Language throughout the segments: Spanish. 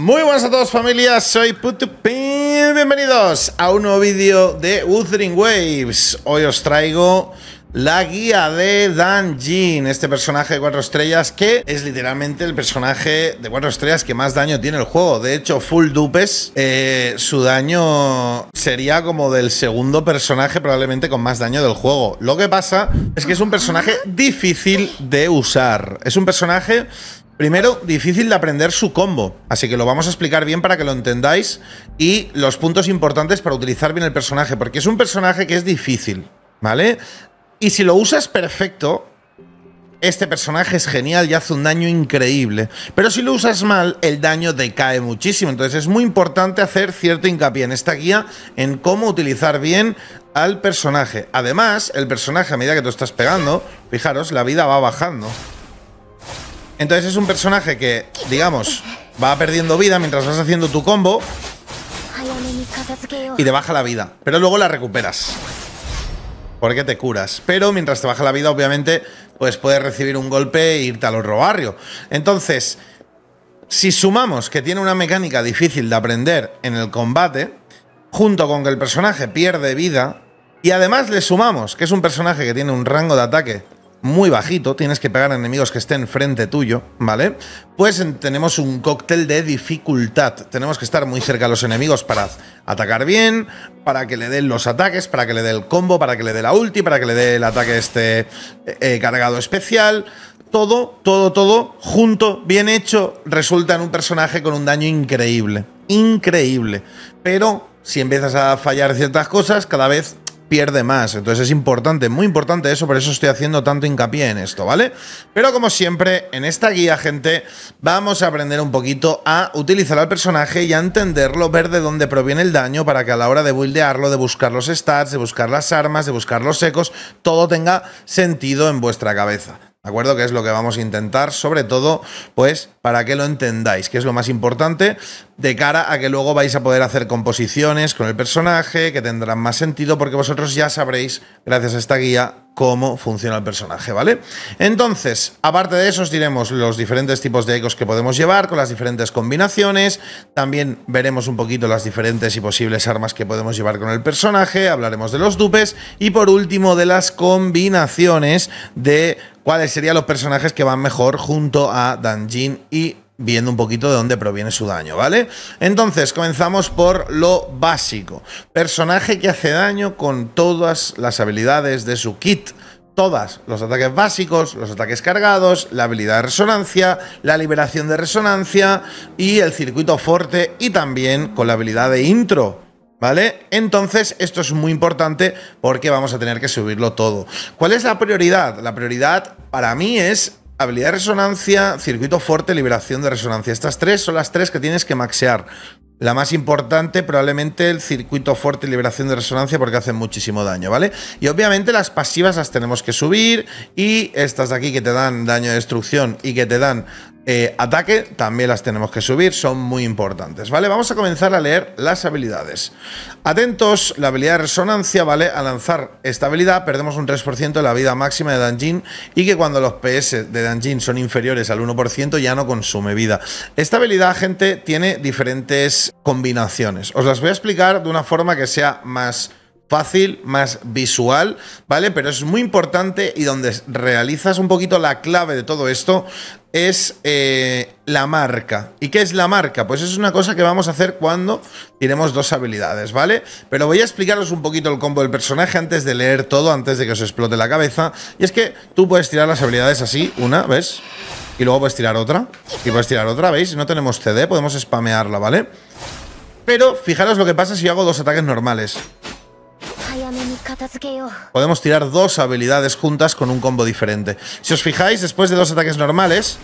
Muy buenas a todos familias, soy Putupin, bienvenidos a un nuevo vídeo de Uthering Waves. Hoy os traigo la guía de Dan Jin, este personaje de 4 estrellas que es literalmente el personaje de cuatro estrellas que más daño tiene el juego. De hecho, full dupes, eh, su daño sería como del segundo personaje probablemente con más daño del juego. Lo que pasa es que es un personaje difícil de usar. Es un personaje Primero, difícil de aprender su combo, así que lo vamos a explicar bien para que lo entendáis y los puntos importantes para utilizar bien el personaje, porque es un personaje que es difícil, ¿vale? Y si lo usas perfecto, este personaje es genial y hace un daño increíble. Pero si lo usas mal, el daño decae muchísimo. Entonces es muy importante hacer cierto hincapié en esta guía en cómo utilizar bien al personaje. Además, el personaje a medida que tú estás pegando, fijaros, la vida va bajando. Entonces es un personaje que, digamos, va perdiendo vida mientras vas haciendo tu combo y te baja la vida, pero luego la recuperas. Porque te curas. Pero mientras te baja la vida, obviamente, pues puedes recibir un golpe e irte al otro barrio. Entonces, si sumamos que tiene una mecánica difícil de aprender en el combate, junto con que el personaje pierde vida, y además le sumamos que es un personaje que tiene un rango de ataque muy bajito, tienes que pegar enemigos que estén frente tuyo, ¿vale? Pues tenemos un cóctel de dificultad. Tenemos que estar muy cerca de los enemigos para atacar bien, para que le den los ataques, para que le dé el combo, para que le dé la ulti, para que le dé el ataque este eh, eh, cargado especial. Todo, todo, todo junto, bien hecho, resulta en un personaje con un daño increíble. Increíble. Pero si empiezas a fallar ciertas cosas, cada vez pierde más. Entonces es importante, muy importante eso, por eso estoy haciendo tanto hincapié en esto, ¿vale? Pero como siempre, en esta guía, gente, vamos a aprender un poquito a utilizar al personaje y a entenderlo, ver de dónde proviene el daño para que a la hora de buildearlo, de buscar los stats, de buscar las armas, de buscar los secos, todo tenga sentido en vuestra cabeza. ¿De acuerdo? Que es lo que vamos a intentar, sobre todo, pues, para que lo entendáis, que es lo más importante, de cara a que luego vais a poder hacer composiciones con el personaje, que tendrán más sentido, porque vosotros ya sabréis, gracias a esta guía, cómo funciona el personaje, ¿vale? Entonces, aparte de eso, os diremos los diferentes tipos de ecos que podemos llevar, con las diferentes combinaciones, también veremos un poquito las diferentes y posibles armas que podemos llevar con el personaje, hablaremos de los dupes, y por último, de las combinaciones de cuáles serían los personajes que van mejor junto a Danjin y viendo un poquito de dónde proviene su daño, ¿vale? Entonces, comenzamos por lo básico. Personaje que hace daño con todas las habilidades de su kit. Todas, los ataques básicos, los ataques cargados, la habilidad de resonancia, la liberación de resonancia y el circuito fuerte y también con la habilidad de intro ¿Vale? Entonces, esto es muy importante porque vamos a tener que subirlo todo. ¿Cuál es la prioridad? La prioridad para mí es habilidad de resonancia, circuito fuerte, liberación de resonancia. Estas tres son las tres que tienes que maxear. La más importante probablemente el circuito fuerte y liberación de resonancia porque hacen muchísimo daño, ¿vale? Y obviamente las pasivas las tenemos que subir y estas de aquí que te dan daño de destrucción y que te dan eh, ataque también las tenemos que subir, son muy importantes, ¿vale? Vamos a comenzar a leer las habilidades. Atentos, la habilidad de resonancia, ¿vale? Al lanzar esta habilidad perdemos un 3% de la vida máxima de Danjin y que cuando los PS de Danjin son inferiores al 1% ya no consume vida. Esta habilidad, gente, tiene diferentes combinaciones. Os las voy a explicar de una forma que sea más fácil, más visual, ¿vale? Pero es muy importante y donde realizas un poquito la clave de todo esto es eh, la marca. ¿Y qué es la marca? Pues es una cosa que vamos a hacer cuando tenemos dos habilidades, ¿vale? Pero voy a explicaros un poquito el combo del personaje antes de leer todo, antes de que os explote la cabeza. Y es que tú puedes tirar las habilidades así, una, ¿ves? Y luego puedes tirar otra. Y puedes tirar otra, ¿veis? No tenemos CD, podemos spamearla, ¿vale? Pero fijaros lo que pasa si yo hago dos ataques normales. Podemos tirar dos habilidades juntas con un combo diferente. Si os fijáis, después de dos ataques normales...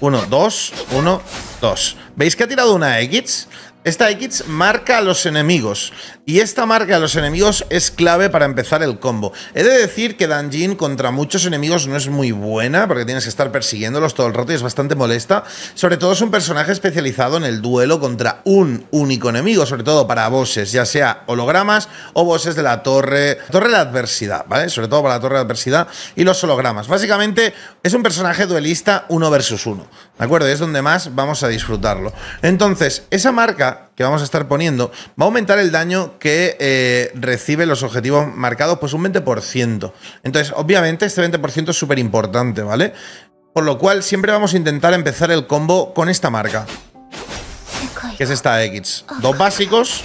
Uno, dos, uno, dos. ¿Veis que ha tirado una X? Esta X marca a los enemigos. Y esta marca a los enemigos es clave para empezar el combo. He de decir que Danjin contra muchos enemigos no es muy buena, porque tienes que estar persiguiéndolos todo el rato y es bastante molesta. Sobre todo es un personaje especializado en el duelo contra un único enemigo, sobre todo para bosses, ya sea hologramas o bosses de la torre, torre de la adversidad, ¿vale? Sobre todo para la torre de adversidad y los hologramas. Básicamente es un personaje duelista uno versus uno, ¿de acuerdo? Es donde más vamos a disfrutarlo. Entonces, esa marca que vamos a estar poniendo va a aumentar el daño que eh, reciben recibe los objetivos marcados, pues un 20%. Entonces, obviamente, este 20% es súper importante, ¿vale? Por lo cual, siempre vamos a intentar empezar el combo con esta marca, que es esta X. Dos básicos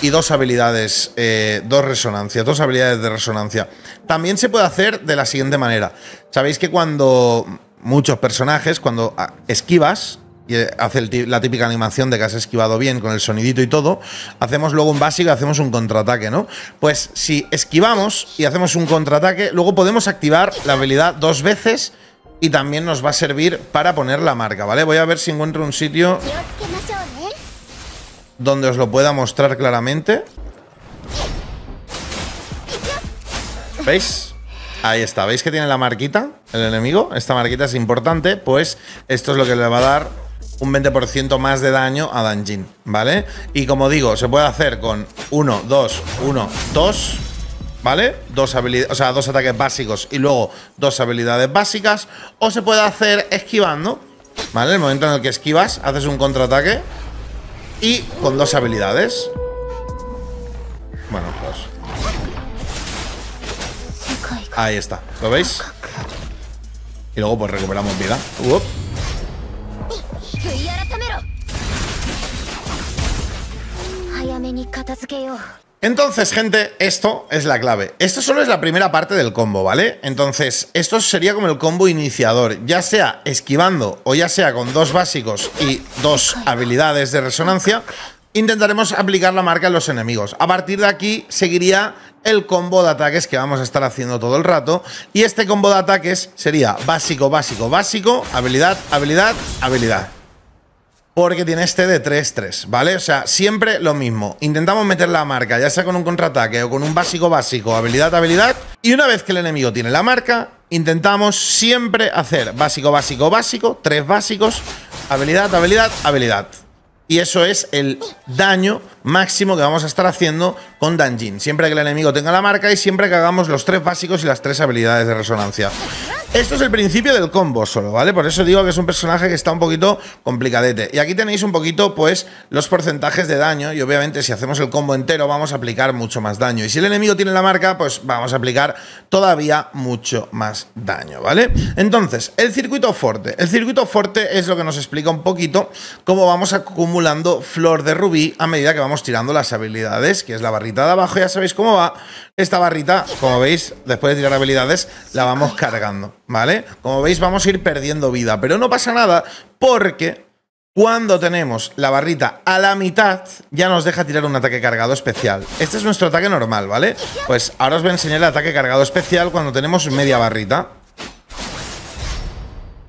y dos habilidades, eh, dos resonancias, dos habilidades de resonancia. También se puede hacer de la siguiente manera. Sabéis que cuando muchos personajes, cuando esquivas, ...que eh, hace la típica animación de que has esquivado bien con el sonidito y todo, hacemos luego un básico, hacemos un contraataque, ¿no? Pues si esquivamos y hacemos un contraataque, luego podemos activar la habilidad dos veces y también nos va a servir para poner la marca, ¿vale? Voy a ver si encuentro un sitio donde os lo pueda mostrar claramente. ¿Veis? Ahí está, ¿veis que tiene la marquita el enemigo? Esta marquita es importante, pues esto es lo que le va a dar un 20% más de daño a Danjin, ¿vale? Y como digo, se puede hacer con 1, 2, 1, 2, ¿vale? Dos habilidades, o sea, dos ataques básicos y luego dos habilidades básicas. O se puede hacer esquivando, ¿vale? En el momento en el que esquivas, haces un contraataque y con dos habilidades. Bueno, pues. Ahí está, ¿lo veis? Y luego pues recuperamos vida. Entonces, gente, esto es la clave. Esto solo es la primera parte del combo, ¿vale? Entonces, esto sería como el combo iniciador, ya sea esquivando o ya sea con dos básicos y dos habilidades de resonancia, intentaremos aplicar la marca a los enemigos. A partir de aquí seguiría el combo de ataques que vamos a estar haciendo todo el rato. Y este combo de ataques sería básico, básico, básico, habilidad, habilidad, habilidad porque tiene este de 3-3, ¿vale? O sea, siempre lo mismo. Intentamos meter la marca, ya sea con un contraataque o con un básico básico, habilidad, habilidad. Y una vez que el enemigo tiene la marca, intentamos siempre hacer básico, básico, básico, tres básicos, habilidad, habilidad, habilidad. Y eso es el daño máximo que vamos a estar haciendo con Danjin. Siempre que el enemigo tenga la marca y siempre que hagamos los tres básicos y las tres habilidades de resonancia. Esto es el principio del combo solo, ¿vale? Por eso digo que es un personaje que está un poquito complicadete. Y aquí tenéis un poquito, pues, los porcentajes de daño. Y obviamente, si hacemos el combo entero, vamos a aplicar mucho más daño. Y si el enemigo tiene la marca, pues vamos a aplicar todavía mucho más daño, ¿vale? Entonces, el circuito fuerte. El circuito fuerte es lo que nos explica un poquito cómo vamos a acumular flor de rubí a medida que vamos tirando las habilidades, que es la barrita de abajo, ya sabéis cómo va. Esta barrita, como veis, después de tirar habilidades, la vamos cargando, ¿vale? Como veis, vamos a ir perdiendo vida, pero no pasa nada porque cuando tenemos la barrita a la mitad, ya nos deja tirar un ataque cargado especial. Este es nuestro ataque normal, ¿vale? Pues ahora os voy a enseñar el ataque cargado especial cuando tenemos media barrita.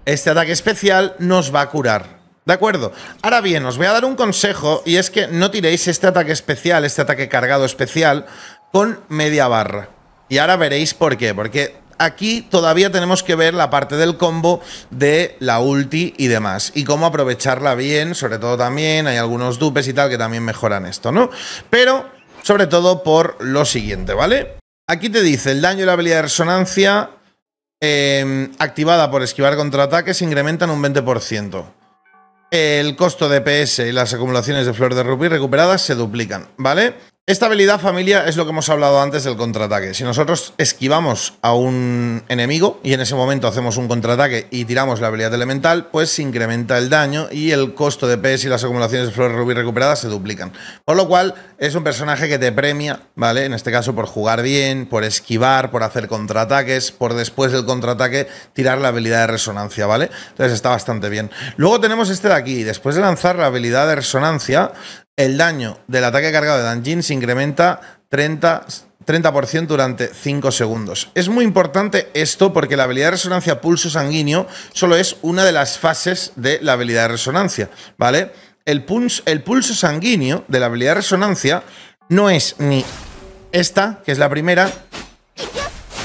Este ataque especial nos va a curar, de acuerdo. Ahora bien, os voy a dar un consejo y es que no tiréis este ataque especial, este ataque cargado especial, con media barra. Y ahora veréis por qué. Porque aquí todavía tenemos que ver la parte del combo de la ulti y demás. Y cómo aprovecharla bien, sobre todo también hay algunos dupes y tal que también mejoran esto, ¿no? Pero, sobre todo por lo siguiente, ¿vale? Aquí te dice el daño y la habilidad de resonancia em, activada por esquivar contraataques incrementan un 20% el costo de e PS y las acumulaciones de flor de rubí recuperadas se duplican, ¿vale? Esta habilidad familia es lo que hemos hablado antes del contraataque. Si nosotros esquivamos a un enemigo y en ese momento hacemos un contraataque y tiramos la habilidad elemental, pues se incrementa el daño y el costo de PS y las acumulaciones de flores rubí recuperadas se duplican. Por lo cual es un personaje que te premia, ¿vale? En este caso por jugar bien, por esquivar, por hacer contraataques, por después del contraataque tirar la habilidad de resonancia, ¿vale? Entonces está bastante bien. Luego tenemos este de aquí. Después de lanzar la habilidad de resonancia, el daño del ataque cargado de Danjin se incrementa 30, durante 5 segundos. Es muy importante esto porque la habilidad de resonancia pulso sanguíneo solo es una de las fases de la habilidad de resonancia, ¿vale? El, el pulso sanguíneo de la habilidad de resonancia no es ni esta, que es la primera,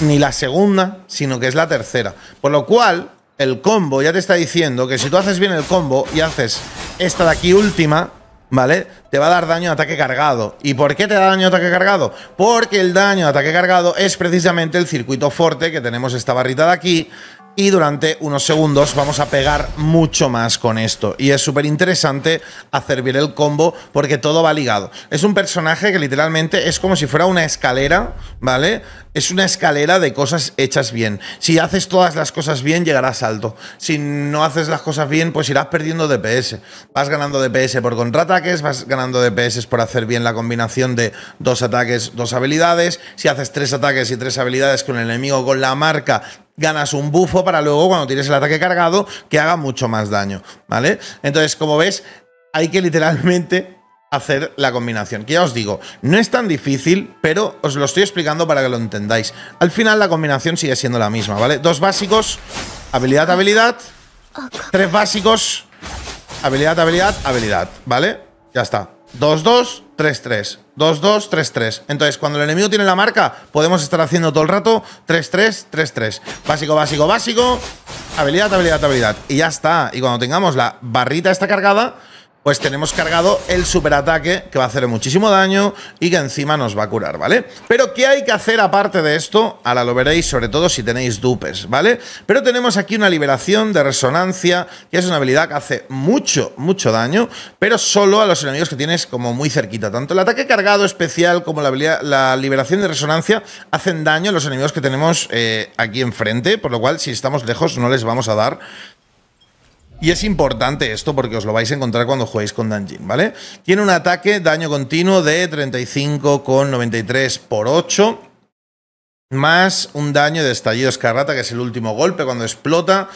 ni la segunda, sino que es la tercera. Por lo cual, el combo ya te está diciendo que si tú haces bien el combo y haces esta de aquí última, ¿Vale? Te va a dar daño a ataque cargado. ¿Y por qué te da daño a ataque cargado? Porque el daño a ataque cargado es precisamente el circuito fuerte que tenemos esta barrita de aquí, y durante unos segundos vamos a pegar mucho más con esto. Y es súper interesante hacer bien el combo porque todo va ligado. Es un personaje que literalmente es como si fuera una escalera, ¿vale? Es una escalera de cosas hechas bien. Si haces todas las cosas bien, llegarás alto. Si no haces las cosas bien, pues irás perdiendo DPS. Vas ganando DPS por contraataques, vas ganando DPS por hacer bien la combinación de dos ataques, dos habilidades. Si haces tres ataques y tres habilidades con el enemigo con la marca, ganas un bufo para luego, cuando tienes el ataque cargado, que haga mucho más daño, ¿vale? Entonces, como ves, hay que literalmente hacer la combinación. Que ya os digo, no es tan difícil, pero os lo estoy explicando para que lo entendáis. Al final la combinación sigue siendo la misma, ¿vale? Dos básicos, habilidad, habilidad. Tres básicos, habilidad, habilidad, habilidad, ¿vale? Ya está. Dos, dos, 3-3. 2-2, 3-3. Entonces, cuando el enemigo tiene la marca, podemos estar haciendo todo el rato 3-3, 3-3. Básico, básico, básico. Habilidad, habilidad, habilidad. Y ya está. Y cuando tengamos la barrita esta cargada, pues tenemos cargado el superataque que va a hacer muchísimo daño y que encima nos va a curar, ¿vale? Pero ¿qué hay que hacer aparte de esto? Ahora lo veréis, sobre todo si tenéis dupes, ¿vale? Pero tenemos aquí una liberación de resonancia, que es una habilidad que hace mucho, mucho daño, pero solo a los enemigos que tienes como muy cerquita. Tanto el ataque cargado especial como la, liberación de resonancia hacen daño a los enemigos que tenemos eh, aquí enfrente, por lo cual si estamos lejos no les vamos a dar y es importante esto porque os lo vais a encontrar cuando juguéis con Danjin, ¿vale? Tiene un ataque, daño continuo de 35,93 por 8 más un daño de estallido escarlata, que es el último golpe cuando explota,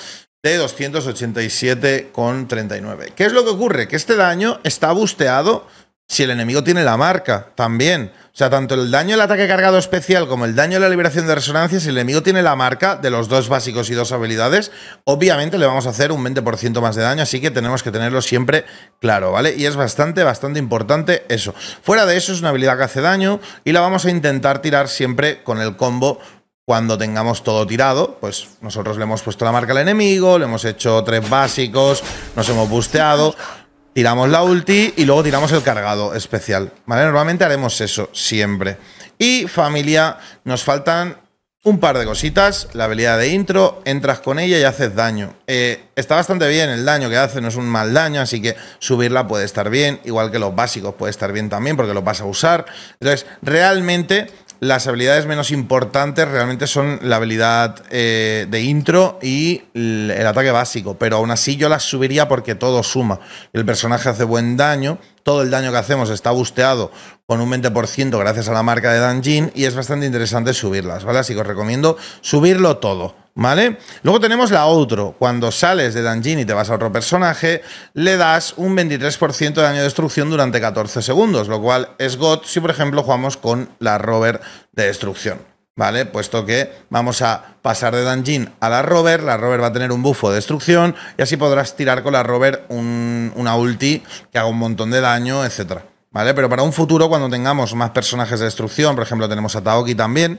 de 287,39. ¿Qué es lo que ocurre? Que este daño está busteado si el enemigo tiene la marca también. O sea, tanto el daño del ataque cargado especial como el daño de la liberación de resonancia, si el enemigo tiene la marca de los dos básicos y dos habilidades, obviamente le vamos a hacer un 20% más de daño, así que tenemos que tenerlo siempre claro, ¿vale? Y es bastante, bastante importante eso. Fuera de eso, es una habilidad que hace daño y la vamos a intentar tirar siempre con el combo cuando tengamos todo tirado, pues nosotros le hemos puesto la marca al enemigo, le hemos hecho tres básicos, nos hemos busteado tiramos la ulti y luego tiramos el cargado especial. ¿Vale? Normalmente haremos eso, siempre. Y familia, nos faltan un par de cositas. La habilidad de intro, entras con ella y haces daño. Eh, está bastante bien el daño que hace, no es un mal daño, así que subirla puede estar bien. Igual que los básicos puede estar bien también porque los vas a usar. Entonces, realmente las habilidades menos importantes realmente son la habilidad eh, de intro y el ataque básico, pero aún así yo las subiría porque todo suma. El personaje hace buen daño, todo el daño que hacemos está busteado con un 20% gracias a la marca de Danjin y es bastante interesante subirlas, ¿vale? Así que os recomiendo subirlo todo. Luego tenemos la otro. Cuando sales de Dungeon y te vas a otro personaje, le das un 23% de daño de destrucción durante 14 segundos, lo cual es God si, por ejemplo, jugamos con la rover de destrucción. ¿Vale? Puesto que vamos a pasar de Dungeon a la rover, la rover va a tener un bufo de destrucción y así podrás tirar con la rover una ulti que haga un montón de daño, etc. ¿Vale? Pero para un futuro, cuando tengamos más personajes de destrucción, por ejemplo, tenemos a Taoki también,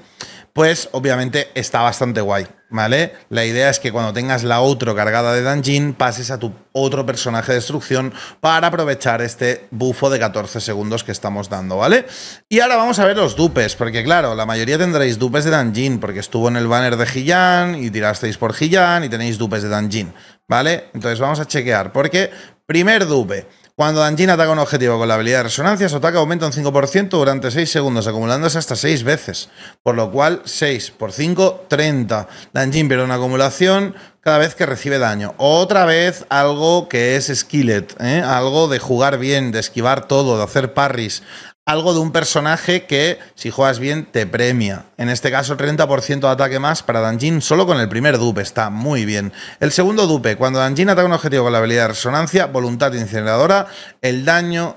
pues obviamente está bastante guay, ¿vale? La idea es que cuando tengas la otro cargada de Danjin, pases a tu otro personaje de destrucción para aprovechar este bufo de 14 segundos que estamos dando, ¿vale? Y ahora vamos a ver los dupes, porque claro, la mayoría tendréis dupes de Danjin, porque estuvo en el banner de Gillan y tirasteis por Gillan y tenéis dupes de Danjin, ¿vale? Entonces vamos a chequear, porque primer dupe... Cuando Angina ataca un objetivo con la habilidad de resonancia, su ataque aumenta un 5% durante 6 segundos, acumulándose hasta 6 veces. Por lo cual, 6 por 5, 30. Danjin pierde una acumulación cada vez que recibe daño. Otra vez algo que es skillet, ¿eh? algo de jugar bien, de esquivar todo, de hacer parries algo de un personaje que, si juegas bien, te premia. En este caso, 30% de ataque más para Danjin solo con el primer dupe. Está muy bien. El segundo dupe, cuando Danjin ataca un objetivo con la habilidad de resonancia, voluntad incineradora, el daño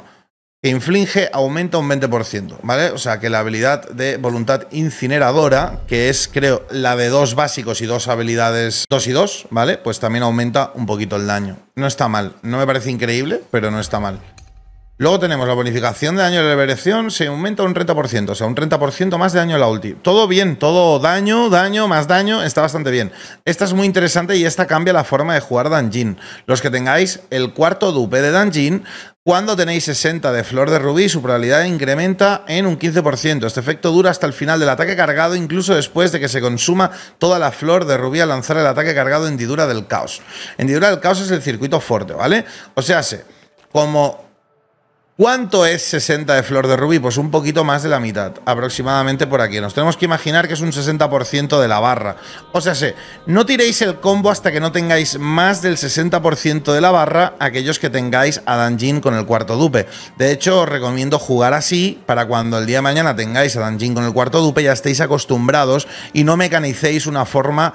que inflige aumenta un 20%, ¿vale? O sea que la habilidad de voluntad incineradora, que es creo la de dos básicos y dos habilidades 2 y 2, ¿vale? Pues también aumenta un poquito el daño. No está mal, no me parece increíble, pero no está mal. Luego tenemos la bonificación de daño de liberación, se aumenta un 30%, o sea, un 30% más de daño a la ulti. Todo bien, todo daño, daño, más daño, está bastante bien. Esta es muy interesante y esta cambia la forma de jugar Dungeon. Los que tengáis el cuarto dupe de Dungeon, cuando tenéis 60 de flor de rubí, su probabilidad incrementa en un 15%. Este efecto dura hasta el final del ataque cargado, incluso después de que se consuma toda la flor de rubí al lanzar el ataque cargado Hendidura del Caos. Hendidura del Caos es el circuito fuerte, ¿vale? O sea, se, como ¿Cuánto es 60 de flor de rubí? Pues un poquito más de la mitad, aproximadamente por aquí. Nos tenemos que imaginar que es un 60% de la barra. O sea, sé, no tiréis el combo hasta que no tengáis más del 60% de la barra aquellos que tengáis a Danjin con el cuarto dupe. De hecho, os recomiendo jugar así para cuando el día de mañana tengáis a Danjin con el cuarto dupe ya estéis acostumbrados y no mecanicéis una forma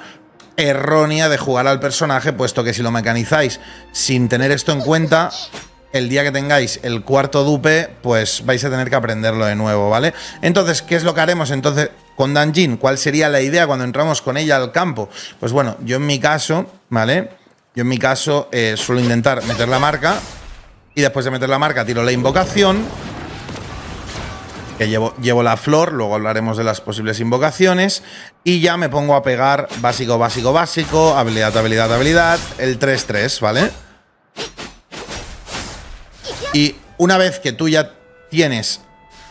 errónea de jugar al personaje, puesto que si lo mecanizáis sin tener esto en cuenta, el día que tengáis el cuarto dupe, pues vais a tener que aprenderlo de nuevo, ¿vale? Entonces, ¿qué es lo que haremos entonces con Danjin? ¿Cuál sería la idea cuando entramos con ella al campo? Pues bueno, yo en mi caso, ¿vale? Yo en mi caso eh, suelo intentar meter la marca y después de meter la marca tiro la invocación, que llevo, llevo la flor, luego hablaremos de las posibles invocaciones, y ya me pongo a pegar básico, básico, básico, habilidad, habilidad, habilidad, el 3-3, ¿vale? vale y una vez que tú ya tienes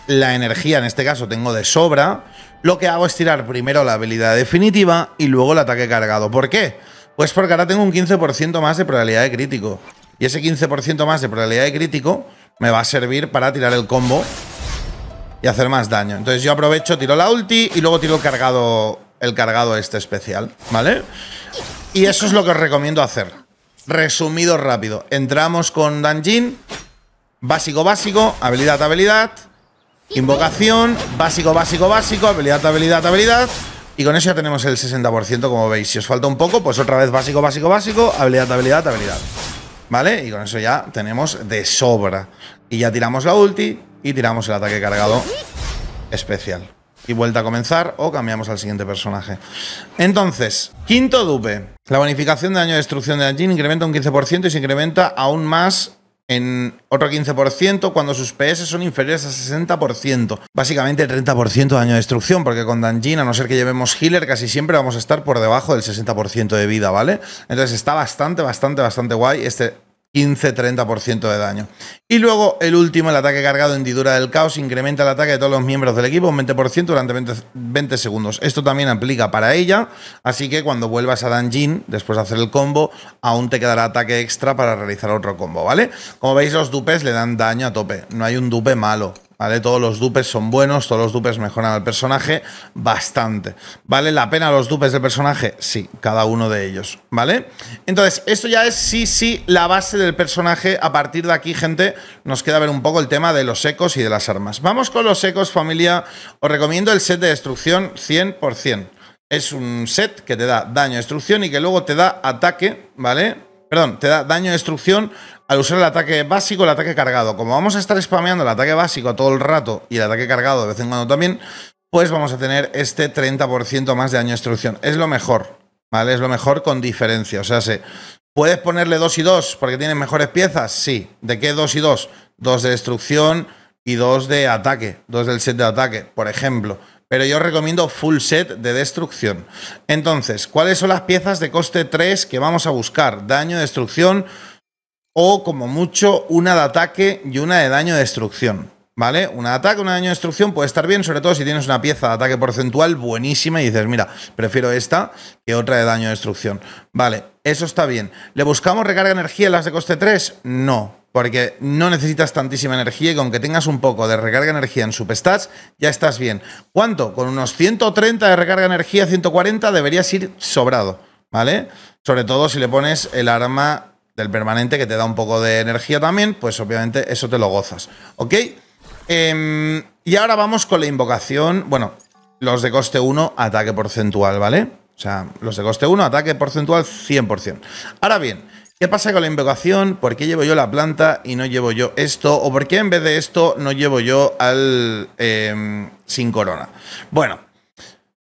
la energía, en este caso tengo de sobra, lo que hago es tirar primero la habilidad definitiva y luego el ataque cargado. ¿Por qué? Pues porque ahora tengo un 15% más de probabilidad de crítico. Y ese 15% más de probabilidad de crítico me va a servir para tirar el combo y hacer más daño. Entonces yo aprovecho, tiro la ulti y luego tiro el cargado, el cargado este especial, ¿vale? Y eso es lo que os recomiendo hacer. Resumido rápido. Entramos con Danjin, Básico, básico, habilidad, habilidad. Invocación, básico, básico, básico, habilidad, habilidad, habilidad. Y con eso ya tenemos el 60%, como veis. Si os falta un poco, pues otra vez básico, básico, básico, habilidad, habilidad, habilidad. ¿Vale? Y con eso ya tenemos de sobra. Y ya tiramos la ulti y tiramos el ataque cargado especial. Y vuelta a comenzar o cambiamos al siguiente personaje. Entonces, quinto dupe. La bonificación de daño de destrucción de Anjin incrementa un 15% y se incrementa aún más en otro 15% cuando sus PS son inferiores a 60%. Básicamente 30% de daño de destrucción, porque con Danjin, a no ser que llevemos healer, casi siempre vamos a estar por debajo del 60% de vida, ¿vale? Entonces está bastante, bastante, bastante guay este 15-30% de daño. Y luego el último, el ataque cargado Hendidura del Caos, incrementa el ataque de todos los miembros del equipo un 20% durante 20, segundos. Esto también aplica para ella, así que cuando vuelvas a Danjin, después de hacer el combo, aún te quedará ataque extra para realizar otro combo, ¿vale? Como veis, los dupes le dan daño a tope, no hay un dupe malo. ¿vale? Todos los dupes son buenos, todos los dupes mejoran al personaje bastante. ¿Vale la pena los dupes del personaje? Sí, cada uno de ellos, ¿vale? Entonces, esto ya es sí, sí, la base del personaje. A partir de aquí, gente, nos queda ver un poco el tema de los ecos y de las armas. Vamos con los ecos, familia. Os recomiendo el set de destrucción 100%. Es un set que te da daño, destrucción y que luego te da ataque, ¿vale? Perdón, te da daño, destrucción, al usar el ataque básico, el ataque cargado. Como vamos a estar spameando el ataque básico todo el rato y el ataque cargado de vez en cuando también, pues vamos a tener este 30% más de daño de destrucción. Es lo mejor, ¿vale? Es lo mejor con diferencia. O sea, se, ¿puedes ponerle 2 y 2 porque tienes mejores piezas? Sí. ¿De qué 2 y 2? 2 de destrucción y 2 de ataque. 2 del set de ataque, por ejemplo. Pero yo recomiendo full set de destrucción. Entonces, ¿cuáles son las piezas de coste 3 que vamos a buscar? Daño, destrucción o como mucho una de ataque y una de daño de destrucción. ¿Vale? Una de ataque, una de daño de destrucción puede estar bien, sobre todo si tienes una pieza de ataque porcentual buenísima y dices, mira, prefiero esta que otra de daño de destrucción. Vale, eso está bien. ¿Le buscamos recarga energía en las de coste 3? No, porque no necesitas tantísima energía y con que tengas un poco de recarga de energía en superstats, ya estás bien. ¿Cuánto? Con unos 130 de recarga de energía, 140, deberías ir sobrado, ¿vale? Sobre todo si le pones el arma del permanente que te da un poco de energía también, pues obviamente eso te lo gozas, ¿ok? Em, y ahora vamos con la invocación, bueno, los de coste 1, ataque porcentual, ¿vale? O sea, los de coste 1, ataque porcentual 100%. Ahora bien, ¿Qué pasa con la invocación? ¿Por qué llevo yo la planta y no llevo yo esto? ¿O por qué en vez de esto no llevo yo al em, sin corona? Bueno,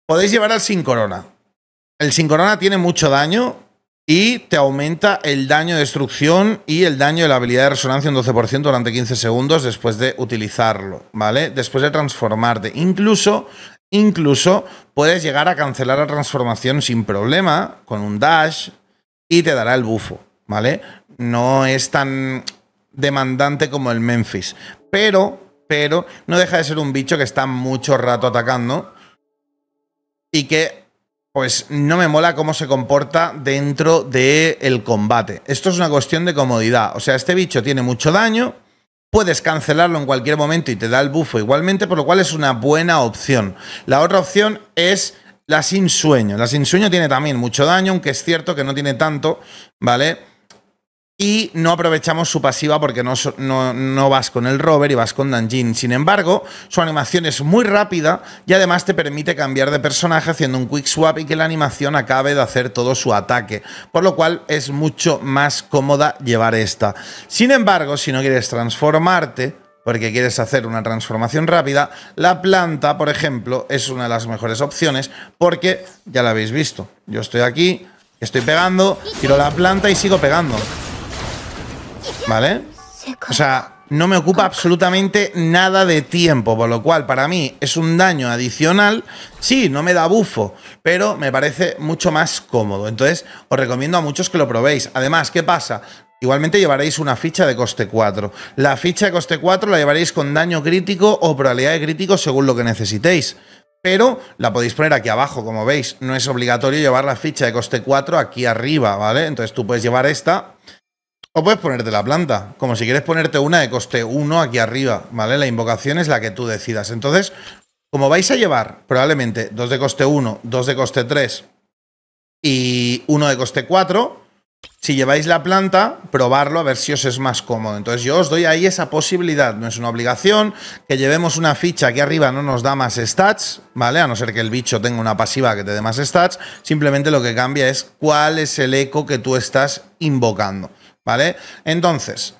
podéis llevar al sin corona. El sin corona tiene mucho daño, y te aumenta el daño de destrucción y el daño de la habilidad de resonancia un 12% durante 15 segundos después de utilizarlo, ¿vale? Después de transformarte. Incluso, incluso puedes llegar a cancelar la transformación sin problema con un dash y te dará el bufo, ¿vale? No es tan demandante como el Memphis, pero pero no deja de ser un bicho que está mucho rato atacando y que pues no me mola cómo se comporta dentro del el combate. Esto es una cuestión de comodidad. O sea, este bicho tiene mucho daño, puedes cancelarlo en cualquier momento y te da el bufo igualmente, por lo cual es una buena opción. La otra opción es la sin sueño. La sin sueño tiene también mucho daño, aunque es cierto que no tiene tanto, ¿vale? y no aprovechamos su pasiva porque no, no, vas con el rover y vas con Danjin. Sin embargo, su animación es muy rápida y además te permite cambiar de personaje haciendo un quick swap y que la animación acabe de hacer todo su ataque, por lo cual es mucho más cómoda llevar esta. Sin embargo, si no quieres transformarte, porque quieres hacer una transformación rápida, la planta, por ejemplo, es una de las mejores opciones porque ya la habéis visto. Yo estoy aquí, estoy pegando, tiro la planta y sigo pegando. ¿Vale? O sea, no me ocupa absolutamente nada de tiempo, por lo cual para mí es un daño adicional. Sí, no me da bufo, pero me parece mucho más cómodo. Entonces, os recomiendo a muchos que lo probéis. Además, ¿qué pasa? Igualmente llevaréis una ficha de coste 4. La ficha de coste 4 la llevaréis con daño crítico o probabilidad de crítico según lo que necesitéis. Pero la podéis poner aquí abajo, como veis. No es obligatorio llevar la ficha de coste 4 aquí arriba, ¿vale? Entonces tú puedes llevar esta o puedes ponerte la planta, como si quieres ponerte una de coste 1 aquí arriba, ¿vale? La invocación es la que tú decidas. Entonces, como vais a llevar probablemente dos de coste 1, dos de coste 3 y uno de coste 4, si lleváis la planta, probarlo a ver si os es más cómodo. Entonces yo os doy ahí esa posibilidad, no es una obligación, que llevemos una ficha aquí arriba no nos da más stats, ¿vale? A no ser que el bicho tenga una pasiva que te dé más stats, simplemente lo que cambia es cuál es el eco que tú estás invocando. ¿Vale? Entonces,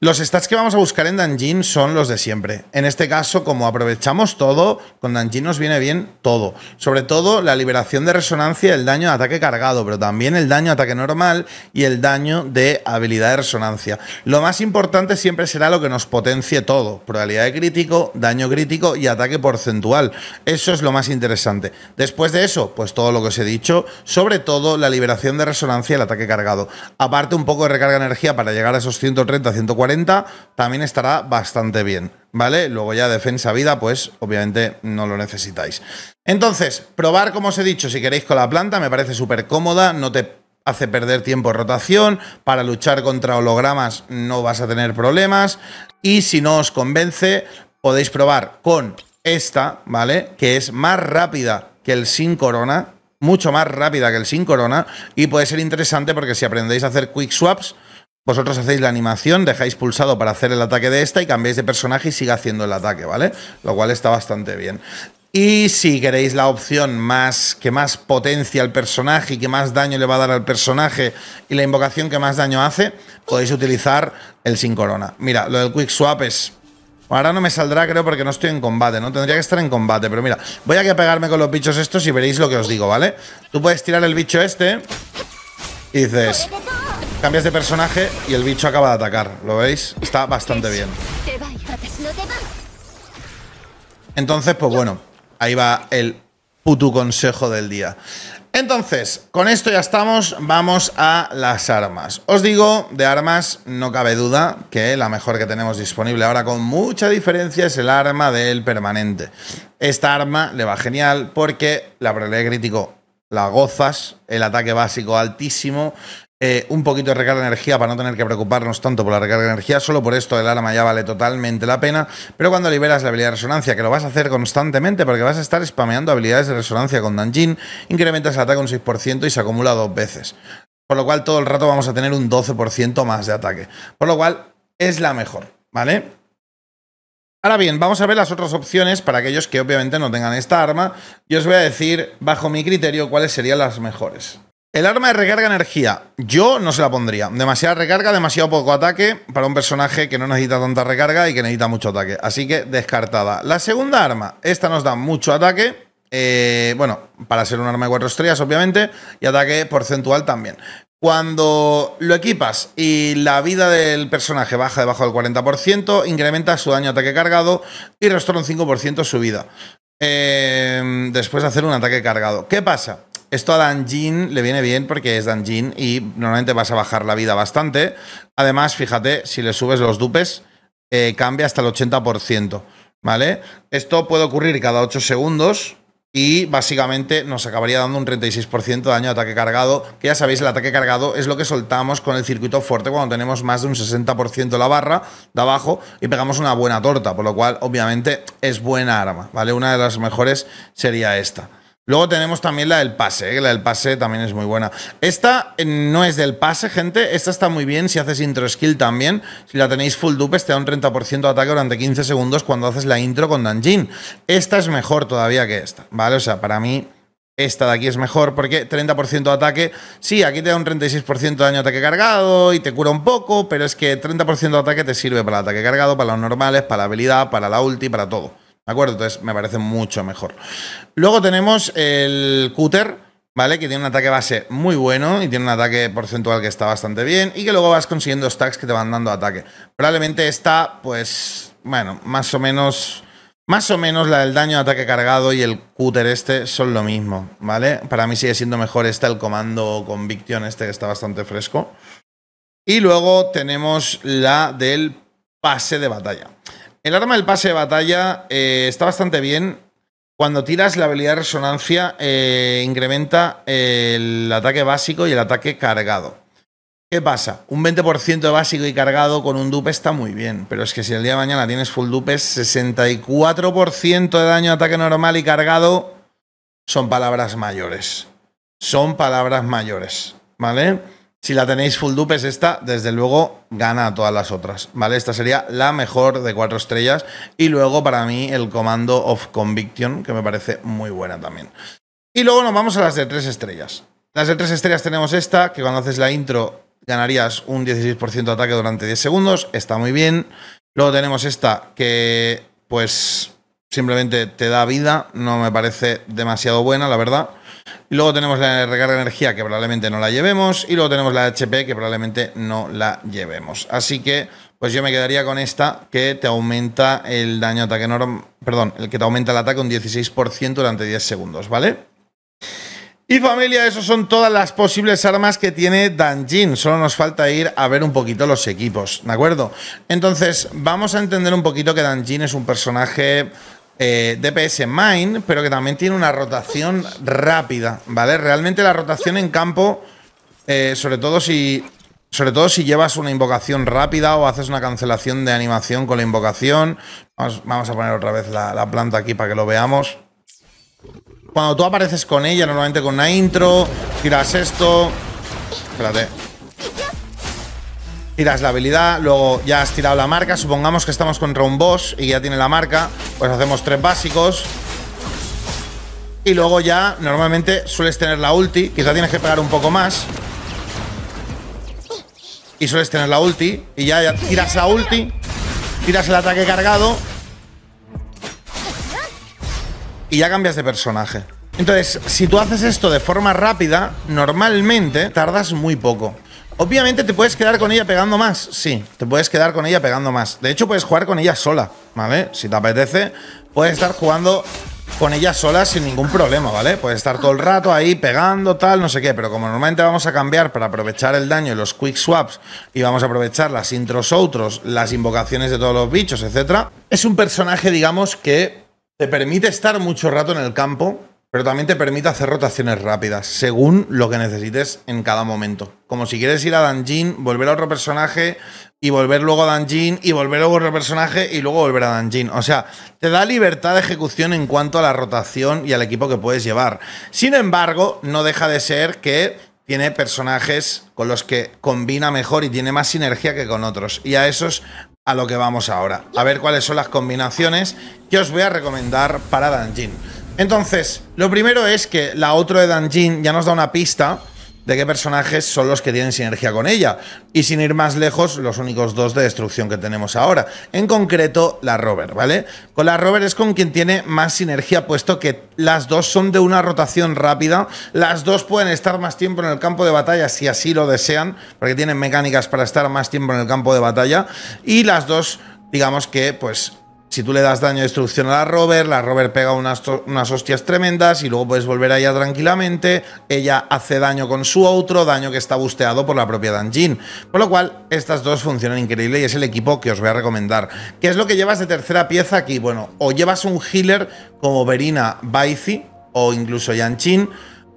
los stats que vamos a buscar en Danjin son los de siempre. En este caso, como aprovechamos todo, con Dungeon nos viene bien todo. Sobre todo la liberación de resonancia, el daño de ataque cargado, pero también el daño de ataque normal y el daño de habilidad de resonancia. Lo más importante siempre será lo que nos potencie todo. Probabilidad de crítico, daño crítico y ataque porcentual. Eso es lo más interesante. Después de eso, pues todo lo que os he dicho, sobre todo la liberación de resonancia y el ataque cargado. Aparte un poco de recarga de energía para llegar a esos 130, 140 también estará bastante bien, ¿vale? Luego ya defensa vida, pues obviamente no lo necesitáis. Entonces, probar, como os he dicho, si queréis con la planta, me parece súper cómoda, no te hace perder tiempo en rotación, para luchar contra hologramas no vas a tener problemas, y si no os convence, podéis probar con esta, ¿vale? Que es más rápida que el sin corona, mucho más rápida que el sin corona, y puede ser interesante porque si aprendéis a hacer quick swaps, vosotros hacéis la animación, dejáis pulsado para hacer el ataque de esta y cambiáis de personaje y siga haciendo el ataque, ¿vale? Lo cual está bastante bien. Y si queréis la opción más que más potencia al personaje y que más daño le va a dar al personaje y la invocación que más daño hace, podéis utilizar el sin corona. Mira, lo del quick swap es Ahora no me saldrá, creo, porque no estoy en combate, ¿no? Tendría que estar en combate, pero mira, voy a que pegarme con los bichos estos y veréis lo que os digo, ¿vale? Tú puedes tirar el bicho este y dices, Cambias de personaje y el bicho acaba de atacar. ¿Lo veis? Está bastante bien. Entonces, pues bueno, ahí va el puto consejo del día. Entonces, con esto ya estamos, vamos a las armas. Os digo, de armas no cabe duda que la mejor que tenemos disponible ahora con mucha diferencia es el arma del permanente. Esta arma le va genial porque la probabilidad de crítico la gozas, el ataque básico altísimo, eh, un poquito de recarga de energía para no tener que preocuparnos tanto por la recarga de energía. Solo por esto el arma ya vale totalmente la pena. Pero cuando liberas la habilidad de resonancia, que lo vas a hacer constantemente porque vas a estar spameando habilidades de resonancia con Danjin, incrementas el ataque un 6% y se acumula dos veces. Por lo cual todo el rato vamos a tener un 12% más de ataque. Por lo cual es la mejor, ¿vale? Ahora bien, vamos a ver las otras opciones para aquellos que obviamente no tengan esta arma. Yo os voy a decir, bajo mi criterio, cuáles serían las mejores. El arma de recarga energía. Yo no se la pondría. Demasiada recarga, demasiado poco ataque para un personaje que no necesita tanta recarga y que necesita mucho ataque. Así que descartada. La segunda arma. Esta nos da mucho ataque. Eh, bueno, para ser un arma de cuatro estrellas, obviamente. Y ataque porcentual también. Cuando lo equipas y la vida del personaje baja debajo del 40%, incrementa su daño ataque cargado y restaura un 5% su vida. Eh, después de hacer un ataque cargado. ¿Qué pasa? Esto a Danjin le viene bien porque es Danjin y normalmente vas a bajar la vida bastante. Además, fíjate, si le subes los dupes, eh, cambia hasta el 80%. ¿Vale? Esto puede ocurrir cada 8 segundos y básicamente nos acabaría dando un 36% de daño de ataque cargado, que ya sabéis, el ataque cargado es lo que soltamos con el circuito fuerte cuando tenemos más de un 60% la barra de abajo y pegamos una buena torta, por lo cual obviamente es buena arma, ¿vale? Una de las mejores sería esta. Luego tenemos también la del pase, que ¿eh? la del pase también es muy buena. Esta eh, no es del pase, gente. Esta está muy bien si haces intro skill también. Si la tenéis full dupes, te da un 30% de ataque durante 15 segundos cuando haces la intro con Danjin. Esta es mejor todavía que esta, ¿vale? O sea, para mí esta de aquí es mejor porque 30% de ataque, sí, aquí te da un 36% de daño ataque cargado y te cura un poco, pero es que 30% de ataque te sirve para el ataque cargado, para los normales, para la habilidad, para la ulti, para todo. ¿De acuerdo? Entonces me parece mucho mejor. Luego tenemos el cúter ¿Vale? Que tiene un ataque base muy bueno y tiene un ataque porcentual que está bastante bien y que luego vas consiguiendo stacks que te van dando ataque. Probablemente esta, pues, bueno, más o menos... Más o menos la del daño de ataque cargado y el cúter este son lo mismo, ¿vale? Para mí sigue siendo mejor esta, el comando convicción este que está bastante fresco. Y luego tenemos la del pase de batalla. El arma del pase de batalla eh, está bastante bien. Cuando tiras la habilidad de resonancia, eh, incrementa el ataque básico y el ataque cargado. ¿Qué pasa? Un 20% de básico y cargado con un dupe está muy bien, pero es que si el día de mañana tienes full dupe, 64% de daño de ataque normal y cargado son palabras mayores. Son palabras mayores, ¿vale? Si la tenéis full dupes esta, desde luego gana a todas las otras, ¿vale? Esta sería la mejor de cuatro estrellas. Y luego para mí el comando of conviction, que me parece muy buena también. Y luego nos vamos a las de tres estrellas. Las de tres estrellas tenemos esta, que cuando haces la intro ganarías un 16% de ataque durante 10 segundos, está muy bien. Luego tenemos esta, que pues simplemente te da vida, no me parece demasiado buena, la verdad luego tenemos la recarga de energía que probablemente no la llevemos. Y luego tenemos la HP que probablemente no la llevemos. Así que, pues yo me quedaría con esta que te aumenta el daño ataque normal. Perdón, el que te aumenta el ataque un 16% durante 10 segundos, ¿vale? Y familia, esas son todas las posibles armas que tiene Danjin. Solo nos falta ir a ver un poquito los equipos, ¿de acuerdo? Entonces, vamos a entender un poquito que Danjin es un personaje eh, DPS Mine, pero que también tiene una rotación rápida, ¿vale? Realmente la rotación en campo, eh, sobre todo si... Sobre todo si llevas una invocación rápida o haces una cancelación de animación con la invocación. Vamos, a poner otra vez la, la planta aquí para que lo veamos. Cuando tú apareces con ella, normalmente con una intro, tiras esto. Espérate, Tiras la habilidad, luego ya has tirado la marca. Supongamos que estamos contra un boss y ya tiene la marca. Pues hacemos tres básicos. Y luego ya, normalmente sueles tener la ulti. Quizá tienes que pegar un poco más. Y sueles tener la ulti. Y ya, ya tiras la ulti. Tiras el ataque cargado. Y ya cambias de personaje. Entonces, si tú haces esto de forma rápida, normalmente tardas muy poco. Obviamente te puedes quedar con ella pegando más. Sí, te puedes quedar con ella pegando más. De hecho, puedes jugar con ella sola, ¿vale? Si te apetece, puedes estar jugando con ella sola sin ningún problema, ¿vale? Puedes estar todo el rato ahí pegando, tal, no sé qué. Pero como normalmente vamos a cambiar para aprovechar el daño y los quick swaps y vamos a aprovechar las intros outros, las invocaciones de todos los bichos, etc. Es un personaje, digamos, que te permite estar mucho rato en el campo pero también te permite hacer rotaciones rápidas, según lo que necesites en cada momento. Como si quieres ir a Danjin, volver a otro personaje y volver luego a Danjin y volver luego a otro personaje y luego volver a Danjin. O sea, te da libertad de ejecución en cuanto a la rotación y al equipo que puedes llevar. Sin embargo, no deja de ser que tiene personajes con los que combina mejor y tiene más sinergia que con otros. Y a eso es a lo que vamos ahora. A ver cuáles son las combinaciones que os voy a recomendar para Danjin. Entonces, lo primero es que la otro de Danjin ya nos da una pista de qué personajes son los que tienen sinergia con ella. Y sin ir más lejos, los únicos dos de destrucción que tenemos ahora. En concreto, la rover, ¿vale? Con la rover es con quien tiene más sinergia, puesto que las dos son de una rotación rápida. Las dos pueden estar más tiempo en el campo de batalla si así lo desean, porque tienen mecánicas para estar más tiempo en el campo de batalla. Y las dos, digamos que, pues si tú le das daño de destrucción a la rover, la rover pega unas, hostias tremendas y luego puedes volver a ella tranquilamente. Ella hace daño con su otro, daño que está busteado por la propia Danjin. Por lo cual, estas dos funcionan increíble y es el equipo que os voy a recomendar. ¿Qué es lo que llevas de tercera pieza aquí? Bueno, o llevas un healer como Verina Baizi o incluso Yanchin,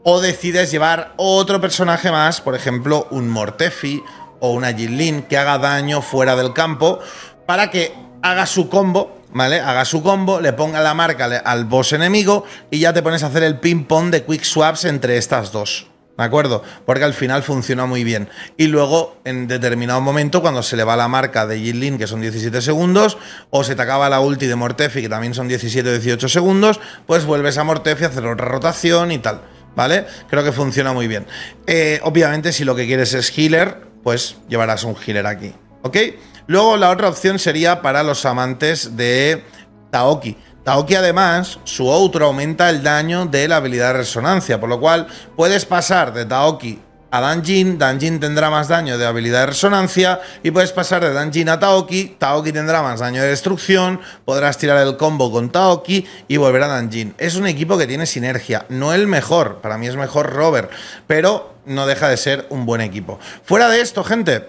o decides llevar otro personaje más, por ejemplo, un Mortefi o una Jinlin que haga daño fuera del campo para que haga su combo ¿vale? Haga su combo, le ponga la marca al boss enemigo y ya te pones a hacer el ping-pong de quick swaps entre estas dos. ¿De acuerdo? Porque al final funciona muy bien. Y luego, en determinado momento, cuando se le va la marca de Jin que son 17 segundos, o se te acaba la ulti de Mortefi, que también son 17 o 18 segundos, pues vuelves a Mortefi a hacer otra rotación y tal. ¿Vale? Creo que funciona muy bien. Eh, obviamente, si lo que quieres es healer, pues llevarás un healer aquí. ¿Ok? Luego la otra opción sería para los amantes de Taoki. Taoki además, su outro aumenta el daño de la habilidad de resonancia, por lo cual puedes pasar de Taoki a Danjin, Danjin tendrá más daño de habilidad de resonancia y puedes pasar de Danjin a Taoki, Taoki tendrá más daño de destrucción, podrás tirar el combo con Taoki y volver a Danjin. Es un equipo que tiene sinergia, no el mejor, para mí es mejor Robert, pero no deja de ser un buen equipo. Fuera de esto, gente,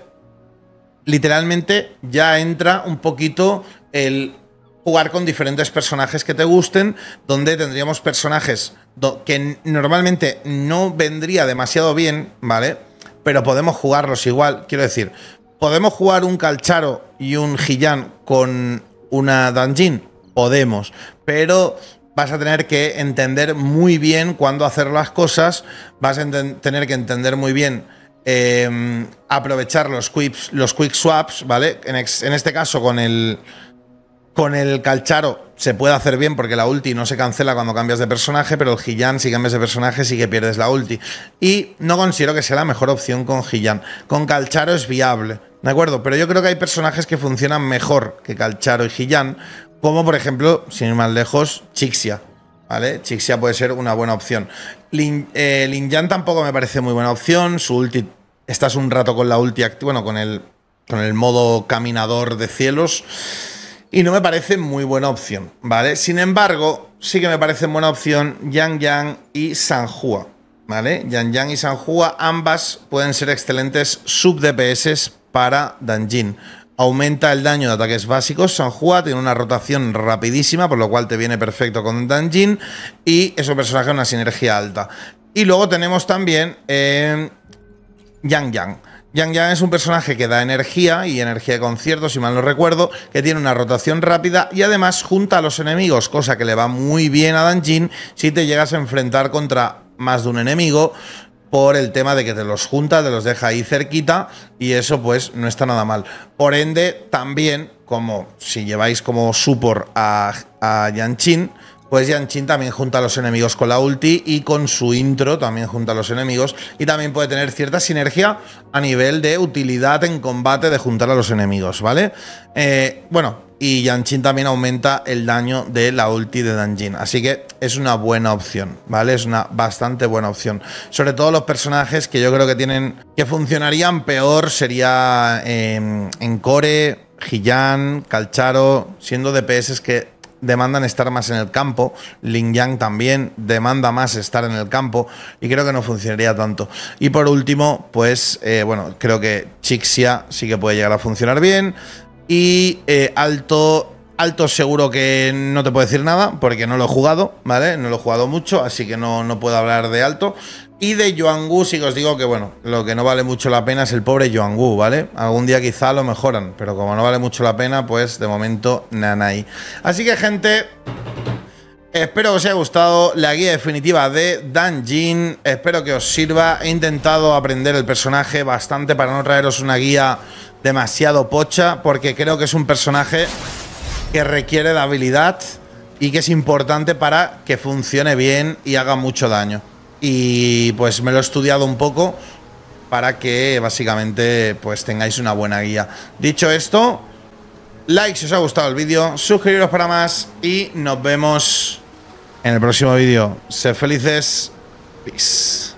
literalmente ya entra un poquito el jugar con diferentes personajes que te gusten, donde tendríamos personajes que normalmente no vendría demasiado bien, ¿vale? Pero podemos jugarlos igual, quiero decir, podemos jugar un Calcharo y un Gillán con una Dungeon, podemos, pero vas a tener que entender muy bien cuándo hacer las cosas, vas a tener que entender muy bien Em, aprovechar los, quips, los quick swaps, ¿vale? En, este caso con el, con el calcharo se puede hacer bien porque la ulti no se cancela cuando cambias de personaje, pero el Gillan si cambias de personaje sí que pierdes la ulti. Y no considero que sea la mejor opción con Gillan. Con calcharo es viable, ¿de acuerdo? Pero yo creo que hay personajes que funcionan mejor que calcharo y Gillan, como por ejemplo, sin ir más lejos, Chixia. ¿Vale? Chixia puede ser una buena opción. Eh, Lin, Yang Yan tampoco me parece muy buena opción. Su ulti. Estás un rato con la ulti. Bueno, con el, con el modo caminador de cielos. Y no me parece muy buena opción, ¿vale? Sin embargo, sí que me parece buena opción Yang Yang y Sanhua, ¿vale? Yang Yang y Sanhua, ambas pueden ser excelentes sub-DPS para Danjin aumenta el daño de ataques básicos. Sanhua tiene una rotación rapidísima, por lo cual te viene perfecto con Danjin. Y es un personaje una sinergia alta. Y luego tenemos también eh, Yang Yang. Yang Yang es un personaje que da energía y energía de concierto, si mal no recuerdo, que tiene una rotación rápida y además junta a los enemigos, cosa que le va muy bien a Danjin si te llegas a enfrentar contra más de un enemigo por el tema de que te los junta, te los deja ahí cerquita y eso pues no está nada mal. Por ende, también, como si lleváis como support a, a Yanchin, pues Yanchin también junta a los enemigos con la ulti y con su intro también junta a los enemigos y también puede tener cierta sinergia a nivel de utilidad en combate de juntar a los enemigos, ¿vale? Eh, bueno, y Yanchin también aumenta el daño de la ulti de Danjin. Así que es una buena opción, ¿vale? Es una bastante buena opción. Sobre todo los personajes que yo creo que tienen. que funcionarían peor sería en em, Encore, Hiyan, Calcharo, siendo DPS que demandan estar más en el campo. Lin Yang también demanda más estar en el campo y creo que no funcionaría tanto. Y por último, pues eh, bueno, creo que Chixia sí que puede llegar a funcionar bien. Y eh, alto, alto seguro que no te puedo decir nada, porque no lo he jugado, ¿vale? No lo he jugado mucho, así que no, no puedo hablar de alto. Y de Yuan Wu sí que os digo que, bueno, lo que no vale mucho la pena es el pobre Yuan Wu, ¿vale? Algún día quizá lo mejoran, pero como no vale mucho la pena, pues de momento nanay. Así que, gente... Espero que os haya gustado la guía definitiva de Danjin Espero que os sirva. He intentado aprender el personaje bastante para no traeros una guía demasiado pocha porque creo que es un personaje que requiere de habilidad y que es importante para que funcione bien y haga mucho daño. Y pues me lo he estudiado un poco para que básicamente pues tengáis una buena guía. Dicho esto, like si os ha gustado el vídeo, suscribiros para más y nos vemos en el próximo vídeo. Sed felices. Peace.